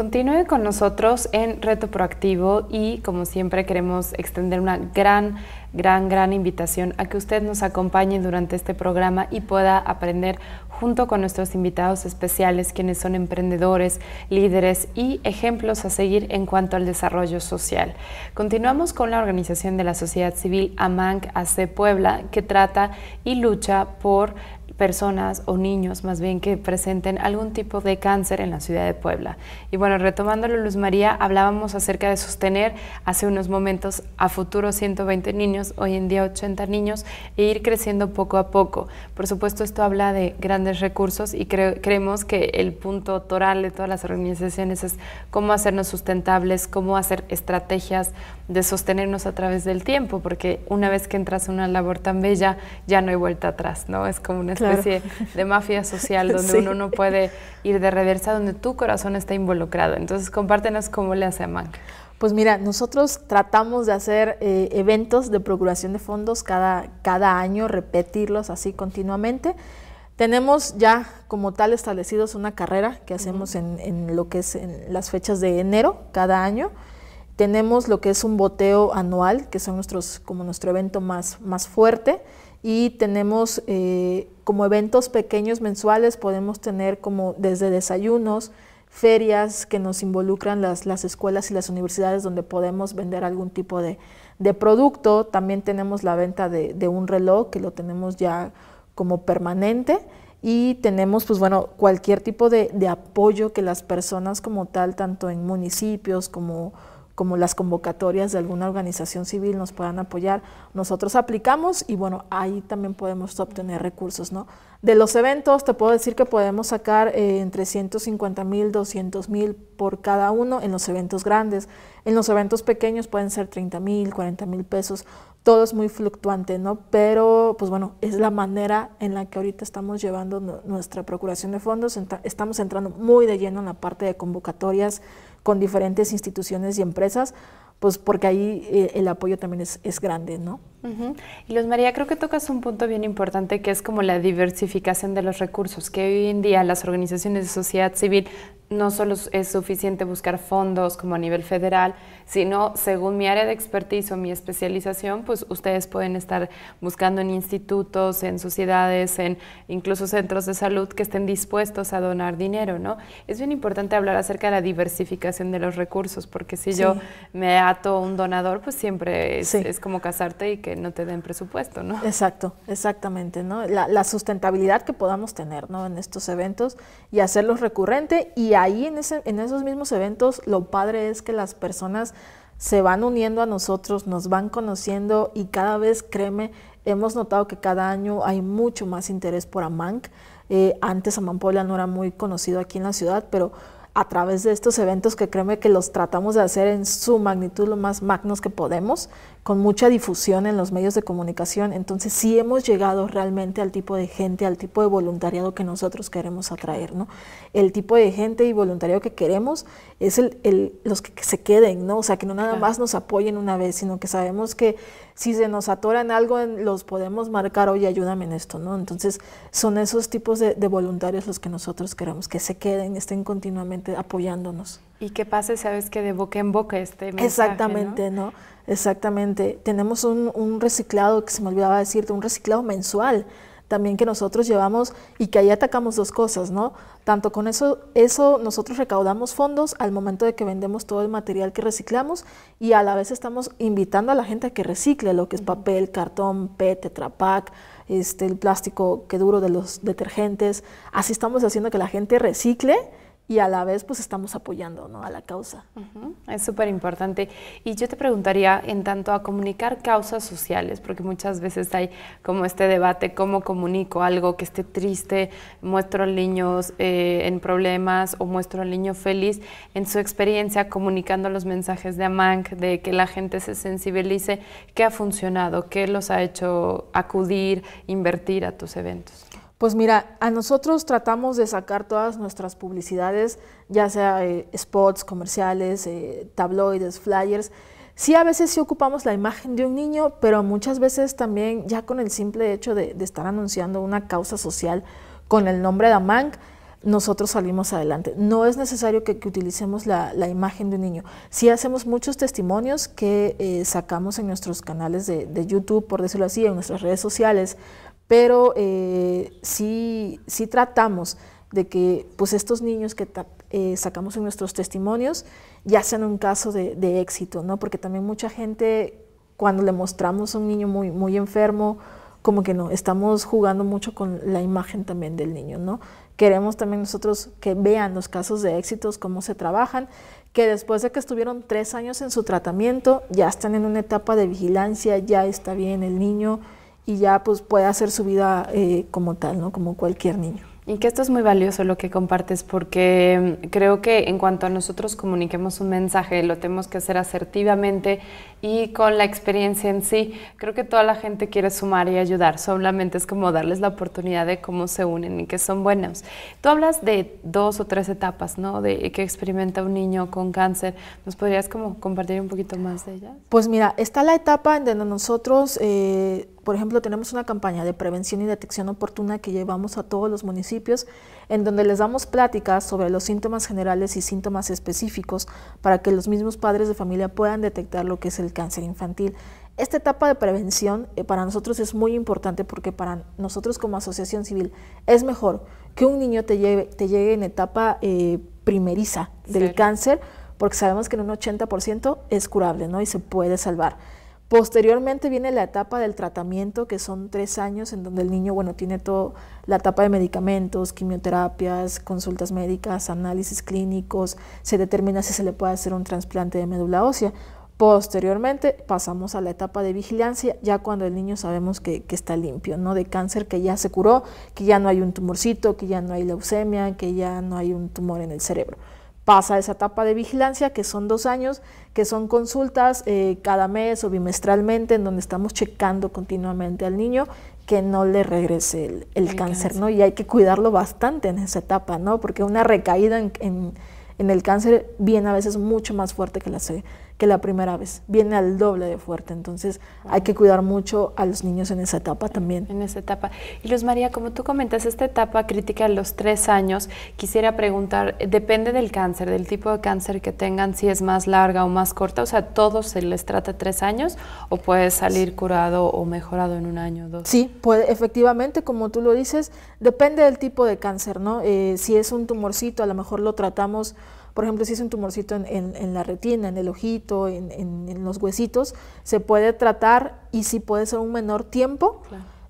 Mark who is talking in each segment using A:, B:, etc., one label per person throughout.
A: Continúe con nosotros en Reto Proactivo y como siempre queremos extender una gran, gran, gran invitación a que usted nos acompañe durante este programa y pueda aprender junto con nuestros invitados especiales, quienes son emprendedores, líderes y ejemplos a seguir en cuanto al desarrollo social. Continuamos con la organización de la sociedad civil AMANC AC Puebla, que trata y lucha por personas o niños más bien que presenten algún tipo de cáncer en la ciudad de Puebla. Y bueno, retomándolo, Luz María, hablábamos acerca de sostener hace unos momentos a futuro 120 niños, hoy en día 80 niños, e ir creciendo poco a poco. Por supuesto, esto habla de grandes recursos y creemos que el punto toral de todas las organizaciones es cómo hacernos sustentables, cómo hacer estrategias de sostenernos a través del tiempo, porque una vez que entras en una labor tan bella, ya no hay vuelta atrás, ¿no? Es como una de mafia social donde uno no puede ir de reversa, donde tu corazón está involucrado. Entonces, compártenos cómo le hace a Pues mira,
B: nosotros tratamos de hacer eh, eventos de procuración de fondos cada, cada año, repetirlos así continuamente. Tenemos ya como tal establecidos una carrera que hacemos en, en, lo que es en las fechas de enero cada año. Tenemos lo que es un boteo anual, que son nuestros, como nuestro evento más, más fuerte y tenemos eh, como eventos pequeños mensuales, podemos tener como desde desayunos, ferias que nos involucran las, escuelas y las universidades donde podemos vender algún tipo de, producto. También tenemos la venta de, un reloj que lo tenemos ya como permanente y tenemos pues bueno cualquier tipo de, de apoyo que las personas como tal, tanto en municipios como como las convocatorias de alguna organización civil nos puedan apoyar. Nosotros aplicamos y bueno, ahí también podemos obtener recursos, ¿no? De los eventos te puedo decir que podemos sacar eh, entre 150 mil, 200 mil por cada uno en los eventos grandes. En los eventos pequeños pueden ser 30 mil, 40 mil pesos. Todo es muy fluctuante, ¿no? Pero, pues bueno, es la manera en la que ahorita estamos llevando nuestra procuración de fondos. estamos entrando muy de lleno en la parte de convocatorias con diferentes instituciones y empresas pues porque ahí eh, el apoyo también es, grande, ¿no?
A: Y Luz María, creo que tocas un punto bien importante que es como la diversificación de los recursos, que hoy en día las organizaciones de sociedad civil no solo es suficiente buscar fondos como a nivel federal, sino según mi área de expertise o mi especialización, pues ustedes pueden estar buscando en institutos, en sociedades, en incluso centros de salud que estén dispuestos a donar dinero, ¿no? Es bien importante hablar acerca de la diversificación de los recursos, porque si yo me ato a un donador, pues siempre es, como casarte y que no te den presupuesto, ¿no?
B: Exacto, exactamente, ¿no? La, la sustentabilidad que podamos tener, ¿no? En estos eventos y hacerlos recurrente y ahí en, esos mismos eventos lo padre es que las personas se van uniendo a nosotros, nos van conociendo y cada vez, créeme, hemos notado que cada año hay mucho más interés por Amanc. Eh, antes Amampola no era muy conocido aquí en la ciudad, pero a través de estos eventos que créeme que los tratamos de hacer en su magnitud lo más magnos que podemos, con mucha difusión en los medios de comunicación, entonces sí hemos llegado realmente al tipo de gente, al tipo de voluntariado que nosotros queremos atraer, ¿no? El tipo de gente y voluntariado que queremos es el, el los que se queden, ¿no? O sea, que no nada más nos apoyen una vez, sino que sabemos que si se nos atoran algo, los podemos marcar, oye, ayúdame en esto, ¿no? Entonces son esos tipos de, de voluntarios los que nosotros queremos, que se queden, estén continuamente apoyándonos.
A: Y qué pase, sabes que de boca en boca este mensaje, Exactamente,
B: ¿no? Exactamente. Tenemos un, reciclado, que se me olvidaba decirte, un reciclado mensual también que nosotros llevamos y que ahí atacamos dos cosas, ¿no? Tanto con eso, eso nosotros recaudamos fondos al momento de que vendemos todo el material que reciclamos y a la vez estamos invitando a la gente a que recicle lo que es papel, cartón, PET, tetrapac, este, el plástico que duro de los detergentes. Así estamos haciendo que la gente recicle y a la vez pues estamos apoyando ¿no? a la causa.
A: Es súper importante. Y yo te preguntaría en tanto a comunicar causas sociales, porque muchas veces hay como este debate, cómo comunico algo que esté triste, muestro al niño eh, en problemas o muestro al niño feliz. En su experiencia comunicando los mensajes de AMANG, de que la gente se sensibilice, ¿qué ha funcionado? ¿Qué los ha hecho acudir, invertir a tus eventos?
B: Pues mira, a nosotros tratamos de sacar todas nuestras publicidades, ya sea eh, spots, comerciales, eh, tabloides, flyers. Sí, a veces sí ocupamos la imagen de un niño, pero muchas veces también ya con el simple hecho de, estar anunciando una causa social con el nombre de Amang, nosotros salimos adelante. No es necesario que, utilicemos la, imagen de un niño. Sí hacemos muchos testimonios que eh, sacamos en nuestros canales de YouTube, por decirlo así, en nuestras redes sociales, pero eh, sí, tratamos de que pues estos niños que eh, sacamos en nuestros testimonios ya sean un caso de, éxito, ¿no? Porque también mucha gente cuando le mostramos a un niño muy, muy enfermo, como que no, estamos jugando mucho con la imagen también del niño, ¿no? Queremos también nosotros que vean los casos de éxitos, cómo se trabajan, que después de que estuvieron tres años en su tratamiento, ya están en una etapa de vigilancia, ya está bien el niño, y ya pues puede hacer
A: su vida eh, como tal, ¿no? Como cualquier niño. Y que esto es muy valioso lo que compartes, porque mm, creo que en cuanto a nosotros comuniquemos un mensaje, lo tenemos que hacer asertivamente y con la experiencia en sí. Creo que toda la gente quiere sumar y ayudar, solamente es como darles la oportunidad de cómo se unen y que son buenos. Tú hablas de dos o tres etapas, ¿no? De que experimenta un niño con cáncer. ¿Nos podrías como compartir un poquito más de ellas?
B: Pues mira, está la etapa en donde nosotros, eh, por ejemplo, tenemos una campaña de prevención y detección oportuna que llevamos a todos los municipios en donde les damos pláticas sobre los síntomas generales y síntomas específicos para que los mismos padres de familia puedan detectar lo que es el cáncer infantil. Esta etapa de prevención eh, para nosotros es muy importante porque para nosotros como asociación civil es mejor que un niño te, llegue en etapa eh, primeriza del cáncer porque sabemos que en un 80% es curable ¿no? y se puede salvar. Posteriormente viene la etapa del tratamiento, que son tres años, en donde el niño, bueno, tiene toda la etapa de medicamentos, quimioterapias, consultas médicas, análisis clínicos, se determina si se le puede hacer un trasplante de médula ósea. Posteriormente pasamos a la etapa de vigilancia, ya cuando el niño sabemos que, que, está limpio, ¿no? De cáncer que ya se curó, que ya no hay un tumorcito, que ya no hay leucemia, que ya no hay un tumor en el cerebro pasa esa etapa de vigilancia, que son dos años, que son consultas eh, cada mes o bimestralmente, en donde estamos checando continuamente al niño que no le regrese el, cáncer, ¿no? Y hay que cuidarlo bastante en esa etapa, ¿no? Porque una recaída en, el cáncer viene a veces mucho más fuerte que la, que la primera vez. Viene al doble de fuerte. Entonces hay que cuidar mucho a los niños en esa etapa también. En esa
A: etapa. Y Luz María, como tú comentas, esta etapa crítica de los tres años, quisiera preguntar, depende del cáncer, del tipo de cáncer que tengan, si es más larga o más corta. O sea, ¿todos se les trata tres años o puede salir curado o mejorado en un año o dos? Sí, puede,
B: efectivamente, como tú lo dices, depende del tipo de cáncer, ¿no? Eh, si es un tumorcito, a lo mejor lo tratamos por ejemplo, si es un tumorcito en, la retina, en el ojito, en, los huesitos, se puede tratar y si puede ser un menor tiempo,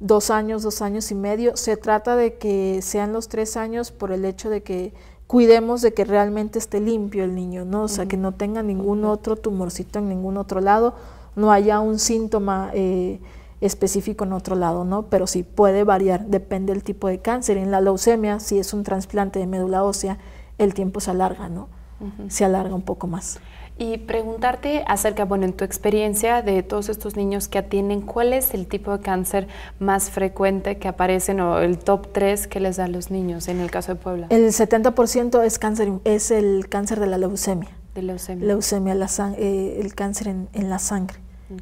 B: dos años, dos años y medio. Se trata de que sean los tres años por el hecho de que cuidemos de que realmente esté limpio el niño, ¿no? O sea, que no tenga ningún otro tumorcito en ningún otro lado, no haya un síntoma eh, específico en otro lado, ¿no? Pero sí puede variar, depende del tipo de cáncer. En la leucemia, si es un trasplante de médula ósea,
A: el tiempo se alarga, ¿no? Se alarga un poco más. Y preguntarte acerca, bueno, en tu experiencia de todos estos niños que atienden, ¿cuál es el tipo de cáncer más frecuente que aparecen o el top 3 que les da a los niños en el caso de Puebla?
B: El 70% es, cáncer, es el cáncer de la leucemia. De leucemia. Leucemia, eh, el cáncer en, la sangre.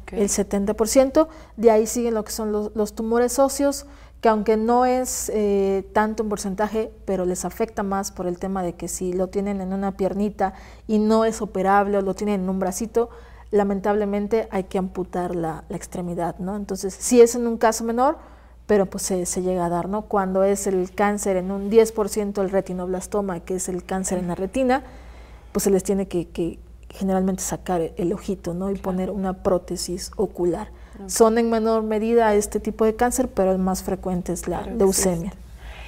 B: El 70%, de ahí siguen lo que son los tumores óseos, que aunque no es eh, tanto un porcentaje, pero les afecta más por el tema de que si lo tienen en una piernita y no es operable o lo tienen en un bracito, lamentablemente hay que amputar la, extremidad, ¿no? Entonces, si es en un caso menor, pero pues se, llega a dar, ¿no? Cuando es el cáncer en un 10% el retinoblastoma, que es el cáncer en la retina, pues se les tiene que, generalmente sacar el, el ojito, ¿no? Y poner una prótesis ocular. Son en menor medida este tipo de cáncer, pero el más
A: frecuente es la leucemia.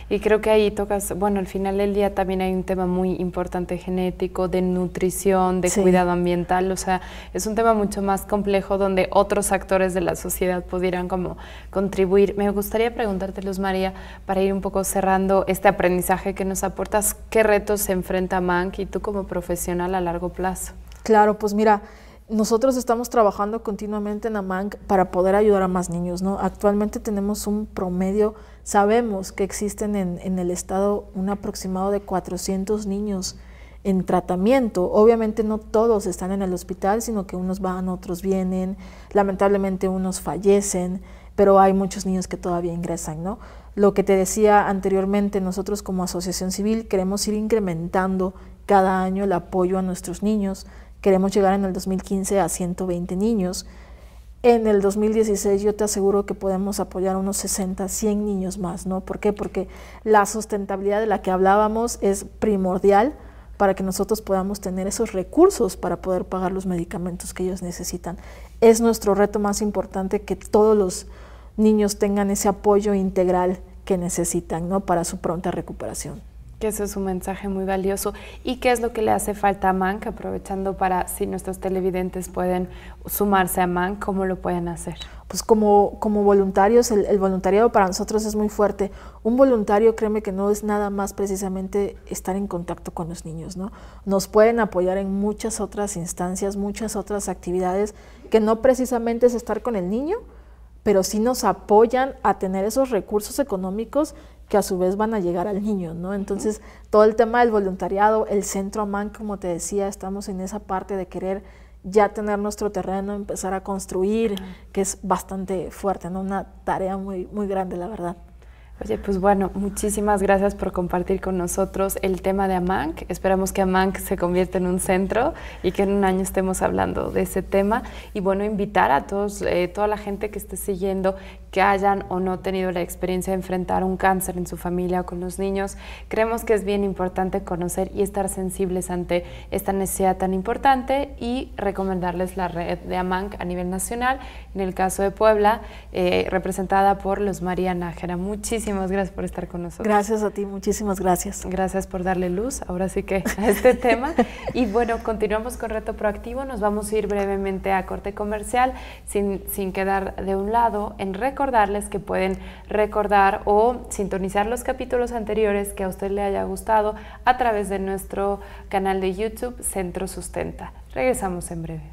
A: y creo que ahí tocas, bueno, al final del día también hay un tema muy importante genético, de nutrición, de cuidado ambiental, o sea, es un tema mucho más complejo donde otros actores de la sociedad pudieran como contribuir. Me gustaría preguntarte, Luz María, para ir un poco cerrando este aprendizaje que nos aportas, ¿qué retos se enfrenta Mank y tú como profesional a largo plazo? Claro, pues mira, nosotros estamos
B: trabajando continuamente en AMANC para poder ayudar a más niños. ¿no? Actualmente tenemos un promedio, sabemos que existen en, el estado un aproximado de 400 niños en tratamiento. Obviamente no todos están en el hospital, sino que unos van, otros vienen. Lamentablemente unos fallecen, pero hay muchos niños que todavía ingresan. ¿no? Lo que te decía anteriormente, nosotros como asociación civil queremos ir incrementando cada año el apoyo a nuestros niños Queremos llegar en el 2015 a 120 niños. En el 2016 yo te aseguro que podemos apoyar unos 60, 100 niños más, ¿no? ¿Por qué? Porque la sustentabilidad de la que hablábamos es primordial para que nosotros podamos tener esos recursos para poder pagar los medicamentos que ellos necesitan. Es nuestro reto más importante que todos los niños tengan ese apoyo integral que necesitan, ¿no? Para su pronta recuperación.
A: Que ese es un mensaje muy valioso. ¿Y qué es lo que le hace falta a Mank? Aprovechando para si nuestros televidentes pueden sumarse a Mank, ¿cómo lo pueden hacer? Pues como, como voluntarios, el, el, voluntariado para
B: nosotros es muy fuerte. Un voluntario, créeme que no es nada más precisamente estar en contacto con los niños, ¿no? Nos pueden apoyar en muchas otras instancias, muchas otras actividades, que no precisamente es estar con el niño, pero sí nos apoyan a tener esos recursos económicos que a su vez van a llegar al niño, ¿no? Entonces, todo el tema del voluntariado, el centro AMANC, como te decía, estamos en esa parte de querer ya tener nuestro terreno, empezar a construir, que es bastante fuerte, ¿no? Una tarea muy, muy grande, la
A: verdad. Oye, pues bueno, muchísimas gracias por compartir con nosotros el tema de Amanc. Esperamos que Amanc se convierta en un centro y que en un año estemos hablando de ese tema. Y bueno, invitar a todos, eh, toda la gente que esté siguiendo, que hayan o no tenido la experiencia de enfrentar un cáncer en su familia o con los niños, creemos que es bien importante conocer y estar sensibles ante esta necesidad tan importante y recomendarles la red de AMANC a nivel nacional, en el caso de Puebla, eh, representada por los María Nájera. Muchísimas gracias por estar con nosotros. Gracias a ti, muchísimas gracias. Gracias por darle luz, ahora sí que a este tema. Y bueno, continuamos con Reto Proactivo, nos vamos a ir brevemente a corte comercial sin, sin quedar de un lado en Reto recordarles que pueden recordar o sintonizar los capítulos anteriores que a usted le haya gustado a través de nuestro canal de YouTube Centro Sustenta. Regresamos en breve.